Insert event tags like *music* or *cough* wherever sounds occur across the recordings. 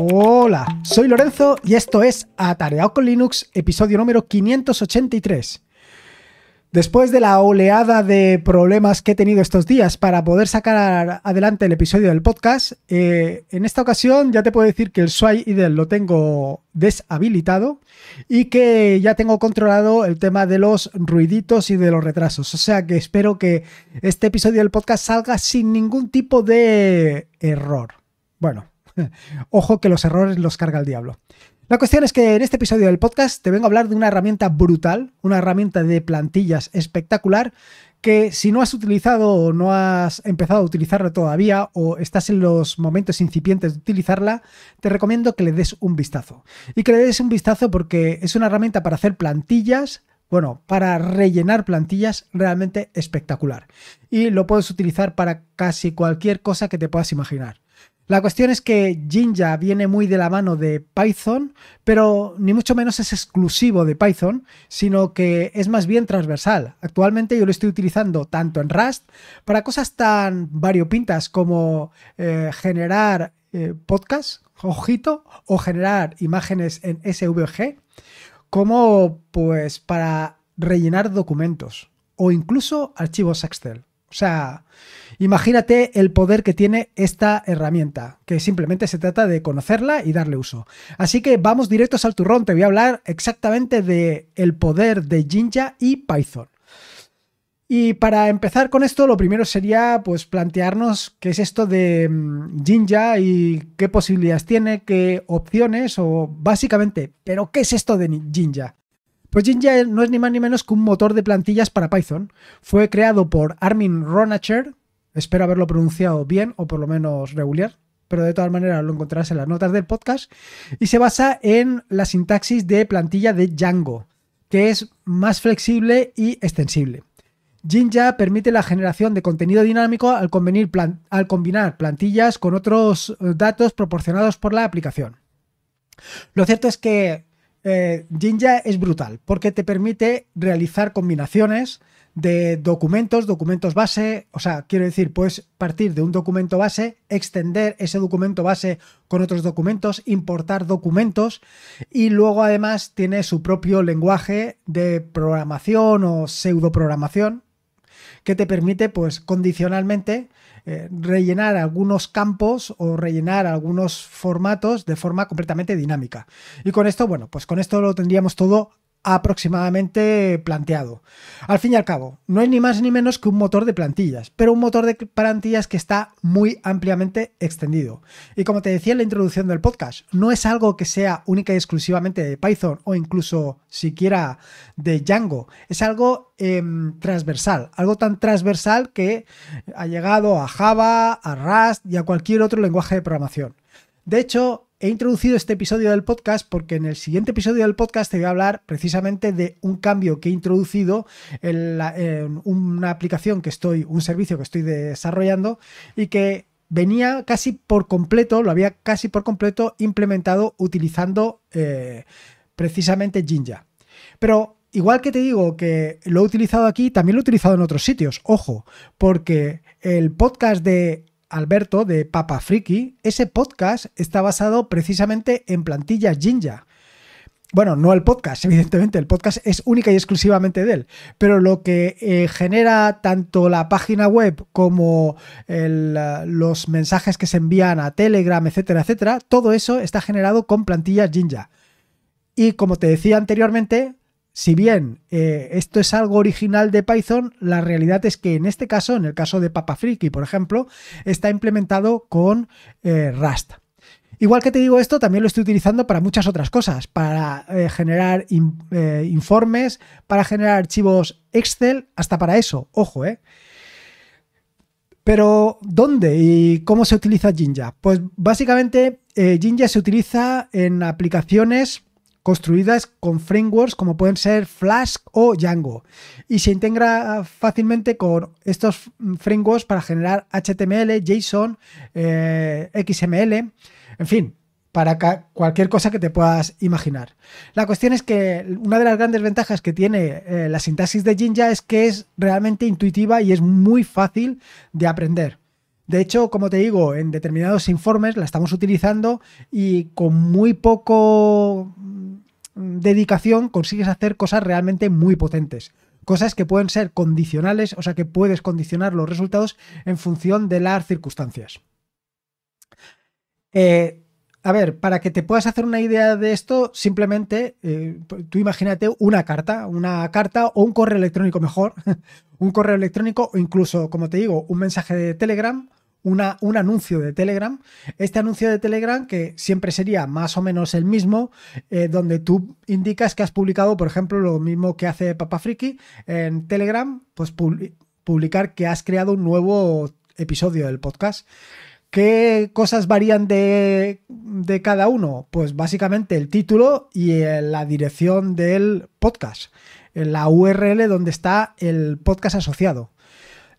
Hola, soy Lorenzo y esto es Atareado con Linux, episodio número 583. Después de la oleada de problemas que he tenido estos días para poder sacar adelante el episodio del podcast, eh, en esta ocasión ya te puedo decir que el Sway IDEL lo tengo deshabilitado y que ya tengo controlado el tema de los ruiditos y de los retrasos. O sea que espero que este episodio del podcast salga sin ningún tipo de error. Bueno, *laughs* Ojo que los errores los carga el diablo. La cuestión es que en este episodio del podcast te vengo a hablar de una herramienta brutal, una herramienta de plantillas espectacular que si no has utilizado o no has empezado a utilizarla todavía o estás en los momentos incipientes de utilizarla, te recomiendo que le des un vistazo. Y que le des un vistazo porque es una herramienta para hacer plantillas, bueno, para rellenar plantillas realmente espectacular. Y lo puedes utilizar para casi cualquier cosa que te puedas imaginar. La cuestión es que Jinja viene muy de la mano de Python, pero ni mucho menos es exclusivo de Python, sino que es más bien transversal. Actualmente yo lo estoy utilizando tanto en Rust para cosas tan variopintas como eh, generar eh, podcasts, ojito, o generar imágenes en SVG, como pues para rellenar documentos o incluso archivos Excel. O sea, imagínate el poder que tiene esta herramienta, que simplemente se trata de conocerla y darle uso. Así que vamos directos al turrón, te voy a hablar exactamente del poder de Jinja y Python. Y para empezar con esto, lo primero sería pues plantearnos qué es esto de mm, Jinja y qué posibilidades tiene, qué opciones o básicamente, pero qué es esto de Jinja. Pues Jinja no es ni más ni menos que un motor de plantillas para Python. Fue creado por Armin Ronacher, espero haberlo pronunciado bien o por lo menos regular, pero de todas maneras lo encontrarás en las notas del podcast, y se basa en la sintaxis de plantilla de Django, que es más flexible y extensible. Jinja permite la generación de contenido dinámico al, al combinar plantillas con otros eh, datos proporcionados por la aplicación. Lo cierto es que eh, Jinja es brutal porque te permite realizar combinaciones de documentos, documentos base, o sea, quiero decir, puedes partir de un documento base, extender ese documento base con otros documentos, importar documentos y luego además tiene su propio lenguaje de programación o pseudo programación que te permite, pues, condicionalmente eh, rellenar algunos campos o rellenar algunos formatos de forma completamente dinámica. Y con esto, bueno, pues con esto lo tendríamos todo aproximadamente planteado. Al fin y al cabo, no es ni más ni menos que un motor de plantillas, pero un motor de plantillas que está muy ampliamente extendido. Y como te decía en la introducción del podcast, no es algo que sea única y exclusivamente de Python o incluso siquiera de Django, es algo em, transversal, algo tan transversal que ha llegado a Java, a Rust y a cualquier otro lenguaje de programación. De hecho, He introducido este episodio del podcast porque en el siguiente episodio del podcast te voy a hablar precisamente de un cambio que he introducido en, una aplicación que estoy, un servicio que estoy desarrollando y que venía casi por completo, lo había casi por completo implementado utilizando eh, precisamente Jinja. Pero igual que te digo que lo he utilizado aquí, también lo he utilizado en otros sitios, ojo, porque el podcast de Alberto de Papa Friki, ese podcast está basado precisamente en plantillas Jinja. Bueno, no el podcast, *laughs* evidentemente, el podcast es única y exclusivamente de él, pero lo que eh, genera tanto la página web como eh, los mensajes que se envían a Telegram, etcétera, etcétera, todo eso está generado con plantillas Jinja. Y como te decía anteriormente, si bien eh, esto es algo original de Python, la realidad es que en este caso, en el caso de PapaFriki, por ejemplo, está implementado con eh, Rust. Igual que te digo esto, también lo estoy utilizando para muchas otras cosas, para eh, generar informes, para generar archivos Excel, hasta para eso, ojo, ¿eh? Pero, ¿dónde y cómo se utiliza Jinja? Pues básicamente Jinja se utiliza en aplicaciones construidas con frameworks como pueden ser Flask o Django y se integra fácilmente con estos frameworks para generar HTML, JSON, eh, XML, en fin, para cualquier cosa que te puedas imaginar. La cuestión es que una de las grandes ventajas que tiene eh, la sintaxis de Jinja es que es realmente intuitiva y es muy fácil de aprender. De hecho, como te digo, en determinados informes la estamos utilizando y con muy poco Mm, dedicación consigues hacer cosas realmente muy potentes. Cosas que pueden ser condicionales, o sea que puedes condicionar los resultados en función de las circunstancias. Eh, a ver, para que te puedas hacer una idea de esto, simplemente eh, tú imagínate una carta, una carta o un correo electrónico mejor, *laughs* un correo electrónico o incluso, como te digo, un mensaje de Telegram un anuncio de Telegram. Este anuncio de Telegram, que siempre sería más o menos el mismo, eh, donde tú indicas que has publicado, por ejemplo, lo mismo que hace Papa Friki en Telegram, pues publicar que has creado un nuevo episodio del podcast. ¿Qué cosas varían de, de, cada uno? Pues básicamente el título y eh, la dirección del podcast, la URL donde está el podcast asociado.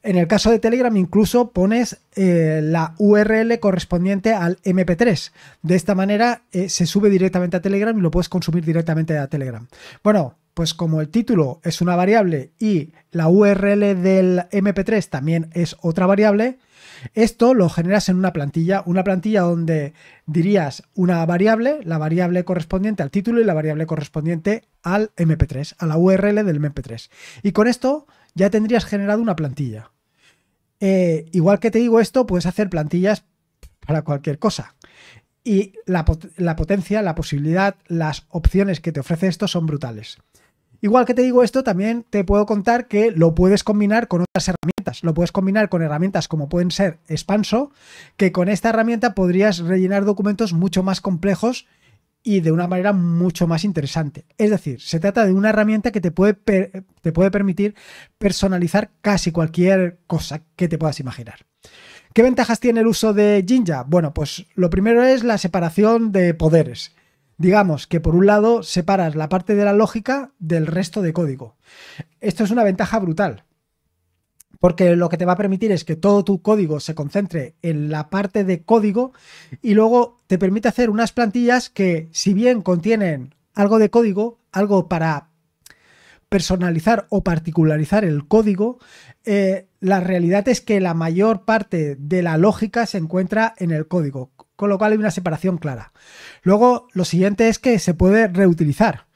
En el caso de Telegram incluso pones eh, la URL correspondiente al MP3. De esta manera eh, se sube directamente a Telegram y lo puedes consumir directamente a Telegram. Bueno, pues como el título es una variable y la URL del MP3 también es otra variable, esto lo generas en una plantilla, una plantilla donde dirías una variable, la variable correspondiente al título y la variable correspondiente al MP3, a la URL del MP3. Y con esto ya tendrías generado una plantilla. Eh, igual que te digo esto, puedes hacer plantillas para cualquier cosa. Y la, la, potencia, la posibilidad, las opciones que te ofrece esto son brutales. Igual que te digo esto, también te puedo contar que lo puedes combinar con otras herramientas. Lo puedes combinar con herramientas como pueden ser Expanso, que con esta herramienta podrías rellenar documentos mucho más complejos y de una manera mucho más interesante. Es decir, se trata de una herramienta que te puede, te puede permitir personalizar casi cualquier cosa que te puedas imaginar. ¿Qué ventajas tiene el uso de Jinja? Bueno, pues lo primero es la separación de poderes. Digamos que por un lado separas la parte de la lógica del resto de código. Esto es una ventaja brutal, porque lo que te va a permitir es que todo tu código se concentre en la parte de código y luego te permite hacer unas plantillas que si bien contienen algo de código, algo para personalizar o particularizar el código, eh, la realidad es que la mayor parte de la lógica se encuentra en el código, con lo cual hay una separación clara. Luego, lo siguiente es que se puede reutilizar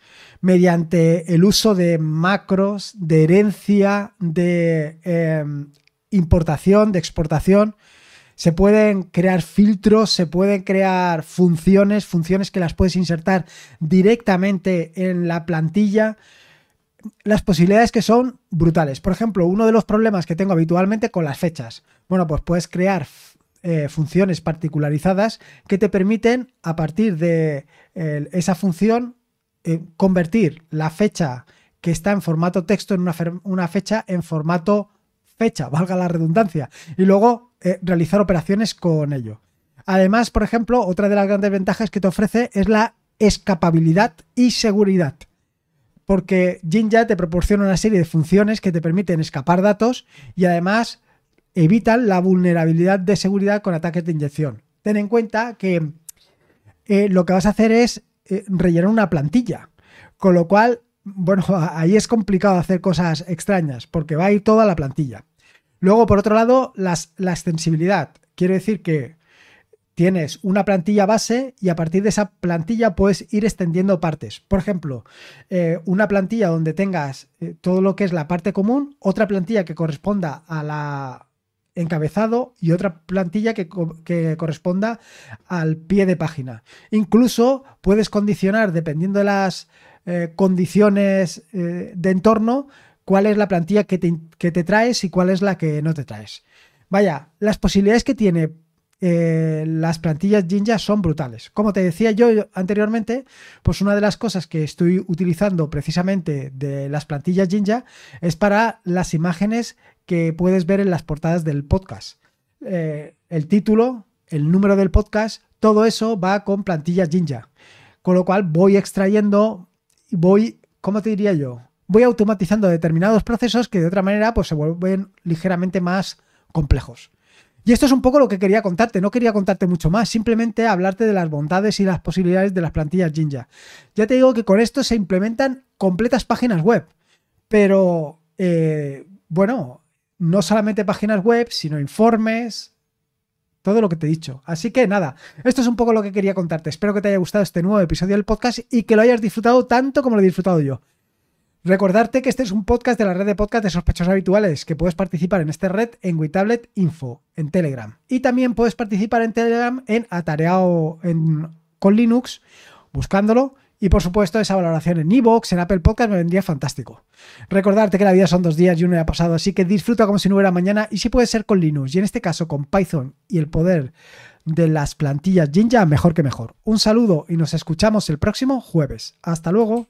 mediante el uso de macros, de herencia, de em, importación, de exportación. Se pueden crear filtros, se pueden crear funciones, funciones que las puedes insertar directamente en la plantilla. Las posibilidades que son brutales. Por ejemplo, uno de los problemas que tengo habitualmente con las fechas. Bueno, pues puedes crear eh, funciones particularizadas que te permiten a partir de esa función eh, convertir la fecha que está en formato texto en una, fecha en formato fecha, *laughs* valga la redundancia, y luego eh, realizar operaciones con ello. Además, por ejemplo, otra de las grandes ventajas que te ofrece es la escapabilidad y seguridad. Porque Jinja te proporciona una serie de funciones que te permiten escapar datos y además evitan la vulnerabilidad de seguridad con ataques de inyección. Ten en cuenta que eh, lo que vas a hacer es eh, rellenar una plantilla. Con lo cual, bueno, *laughs* ahí es complicado hacer cosas extrañas porque va a ir toda la plantilla. Luego, por otro lado, las, la extensibilidad. Quiere decir que tienes una plantilla base y a partir de esa plantilla puedes ir extendiendo partes. Por ejemplo, eh, una plantilla donde tengas eh, todo lo que es la parte común, otra plantilla que corresponda a la, encabezado y otra plantilla que, corresponda al pie de página. Incluso puedes condicionar, dependiendo de las eh, condiciones eh, de entorno, cuál es la plantilla que te, que te traes y cuál es la que no te traes. Vaya, las posibilidades que tiene eh, las plantillas Jinja son brutales. Como te decía yo anteriormente, pues una de las cosas que estoy utilizando precisamente de las plantillas Jinja es para las imágenes que puedes ver en las portadas del podcast. Eh, el título, el número del podcast, todo eso va con plantillas Jinja. Con lo cual voy extrayendo, voy, ¿cómo te diría yo? Voy automatizando determinados procesos que de otra manera pues, se vuelven ligeramente más complejos. Y esto es un poco lo que quería contarte, no quería contarte mucho más, simplemente hablarte de las bondades y las posibilidades de las plantillas Jinja. Ya te digo que con esto se implementan completas páginas web, pero eh, bueno, no solamente páginas web, sino informes, todo lo que te he dicho. Así que nada, esto es un poco lo que quería contarte. Espero que te haya gustado este nuevo episodio del podcast y que lo hayas disfrutado tanto como lo he disfrutado yo. Recordarte que este es un podcast de la red de podcast de sospechosos habituales, que puedes participar en esta red en WeTablet Info, en Telegram. Y también puedes participar en Telegram en Atareado en, con Linux, buscándolo. Y por supuesto, esa valoración en Evox, en Apple Podcast me vendría fantástico. Recordarte que la vida son dos días y uno ya pasado, así que disfruta como si no hubiera mañana. Y si puede ser con Linux, y en este caso con Python y el poder de las plantillas Jinja, mejor que mejor. Un saludo y nos escuchamos el próximo jueves. Hasta luego.